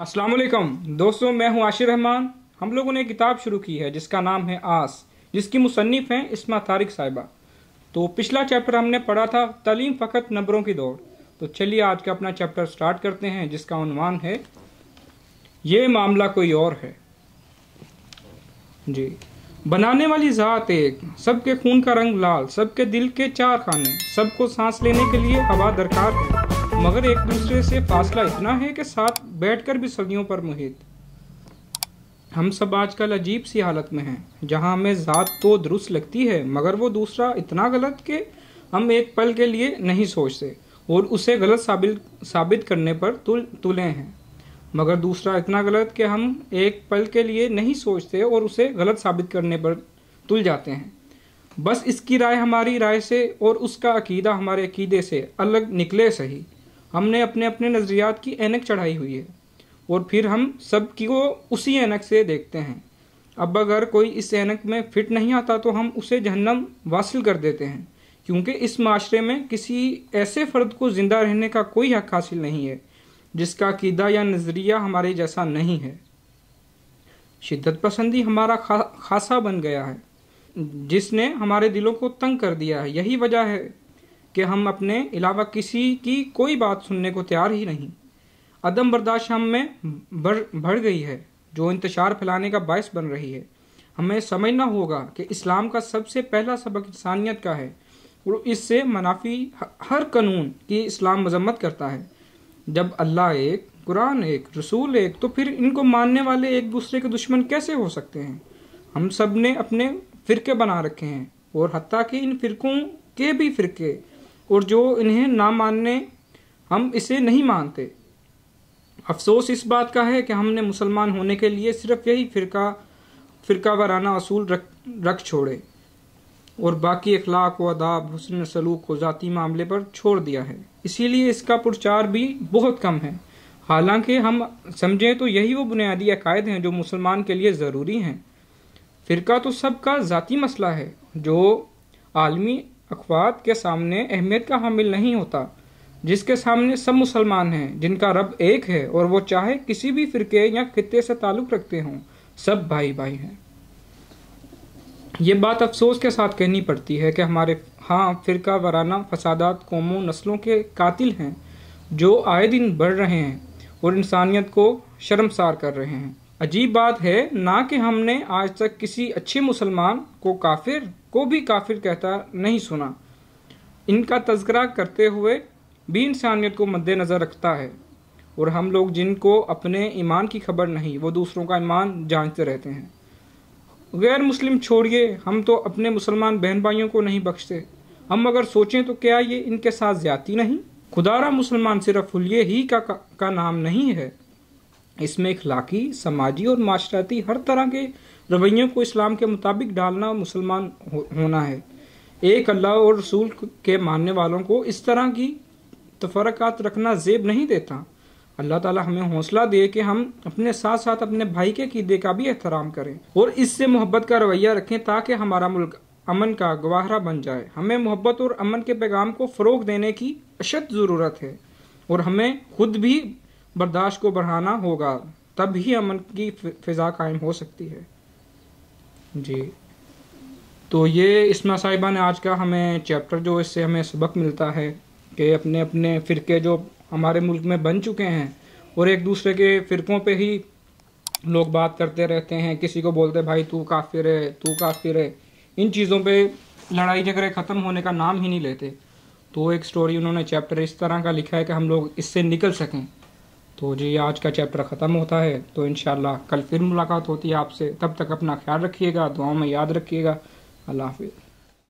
असलम दोस्तों मैं हूं आशिर रहमान हम लोगों ने किताब शुरू की है जिसका नाम है आस जिसकी मुसनफ़ हैं इसमा तारिक साहिबा तो पिछला चैप्टर हमने पढ़ा था तलीम फ़कत नंबरों की दौड़ तो चलिए आज का अपना चैप्टर स्टार्ट करते हैं जिसका उनवान है ये मामला कोई और है जी बनाने वाली ज़ात एक सबके खून का रंग लाल सबके दिल के चार खाने सबको सांस लेने के लिए हवा दरकार है मगर एक दूसरे से फासला इतना है कि साथ बैठकर भी सदियों पर मुहित हम सब आजकल अजीब सी हालत में हैं जहां हमें ज़ात तो दुरुस्त लगती है मगर वो दूसरा इतना गलत कि हम एक पल के लिए नहीं सोचते और उसे गलत साबित साबित करने पर तुल तुले हैं मगर दूसरा इतना गलत कि हम एक पल के लिए नहीं सोचते और उसे गलत साबित करने पर तुल जाते हैं बस इसकी राय हमारी राय से और उसका अकीदा हमारे अकीदे से अलग निकले सही हमने अपने अपने नज़रियात की एनक चढ़ाई हुई है और फिर हम सब की वो उसी एनक से देखते हैं अब अगर कोई इस एनक में फिट नहीं आता तो हम उसे जहन्नम वासिल कर देते हैं क्योंकि इस माशरे में किसी ऐसे फ़र्द को ज़िंदा रहने का कोई हक हासिल नहीं है जिसका कीदा या नज़रिया हमारे जैसा नहीं है शिद्दत पसंदी हमारा खा, खासा बन गया है जिसने हमारे दिलों को तंग कर दिया है यही वजह है कि हम अपने अलावा किसी की कोई बात सुनने को तैयार ही नहीं अदम बर्दाश्त हम में बढ़ बढ़ गई है जो इंतशार फैलाने का बायस बन रही है हमें समझना होगा कि इस्लाम का सबसे पहला सबक इंसानियत का है और इससे मुनाफी हर कानून की इस्लाम मजम्मत करता है जब अल्लाह एक कुरान एक रसूल एक तो फिर इनको मानने वाले एक दूसरे के दुश्मन कैसे हो सकते हैं हम सब ने अपने फ़िरके बना रखे हैं और हती कि इन फ़िरकों के भी फ़िरके और जो इन्हें ना मानने हम इसे नहीं मानते अफसोस इस बात का है कि हमने मुसलमान होने के लिए सिर्फ यही फ़िरका फ़िरका वाराना असूल रख रख छोड़े और बाकी अखलाक व अदाब हसन सलूक को ज़ाती मामले पर छोड़ दिया है इसीलिए इसका प्रचार भी बहुत कम है हालांकि हम समझें तो यही वो बुनियादी अकायद हैं जो मुसलमान के लिए ज़रूरी हैं फ़िरका तो सबका ज़ाती मसला है जो आलमी अखवात के सामने अहमियत का हामिल नहीं होता जिसके सामने सब मुसलमान हैं जिनका रब एक है और वो चाहे किसी भी फिरके या खत्े से ताल्लुक़ रखते हों सब भाई भाई हैं ये बात अफसोस के साथ कहनी पड़ती है कि हमारे हाँ फ़िरका वराना फसादात कौमों नस्लों के कातिल हैं जो आए दिन बढ़ रहे हैं और इंसानियत को शर्मसार कर रहे हैं अजीब बात है ना कि हमने आज तक किसी अच्छे मुसलमान को काफिर को भी काफिर कहता नहीं सुना इनका तस्करा करते हुए भी इंसानियत को मद्देनज़र रखता है और हम लोग जिनको अपने ईमान की खबर नहीं वो दूसरों का ईमान जांचते रहते हैं गैर मुस्लिम छोड़िए हम तो अपने मुसलमान बहन भाइयों को नहीं बख्शते हम अगर सोचें तो क्या ये इनके साथ ज्यादा नहीं खुदारा मुसलमान सिर्फ हुलिये ही का, का, का नाम नहीं है इसमें इखलाकी समाजी और माशरती हर तरह के रवैयों को इस्लाम के मुताबिक डालना मुसलमान हो, होना है एक अल्लाह और रसूल के मानने वालों को इस तरह की तफरकत रखना जेब नहीं देता अल्लाह ताला हमें हौसला दे कि हम अपने साथ साथ अपने भाई के कीदे का भी एहतराम करें और इससे मोहब्बत का रवैया रखें ताकि हमारा मुल्क अमन का गवाहरा बन जाए हमें मोहब्बत और अमन के पैगाम को फ़रोग देने की अशद ज़रूरत है और हमें खुद भी बर्दाश्त को बढ़ाना होगा तब ही अमन की फिजा कायम हो सकती है जी तो ये इसमें साहिबा ने आज का हमें चैप्टर जो इससे हमें सबक मिलता है कि अपने अपने फ़िरके जो हमारे मुल्क में बन चुके हैं और एक दूसरे के फ़िरक़ों पे ही लोग बात करते रहते हैं किसी को बोलते भाई तू काफिर है तू काफिर है इन चीज़ों पे लड़ाई झगड़े ख़त्म होने का नाम ही नहीं लेते तो एक स्टोरी उन्होंने चैप्टर इस तरह का लिखा है कि हम लोग इससे निकल सकें तो जी आज का चैप्टर ख़त्म होता है तो इन कल फिर मुलाकात होती है आपसे तब तक अपना ख्याल रखिएगा दुआओं में याद रखिएगा अल्लाह हाफिज़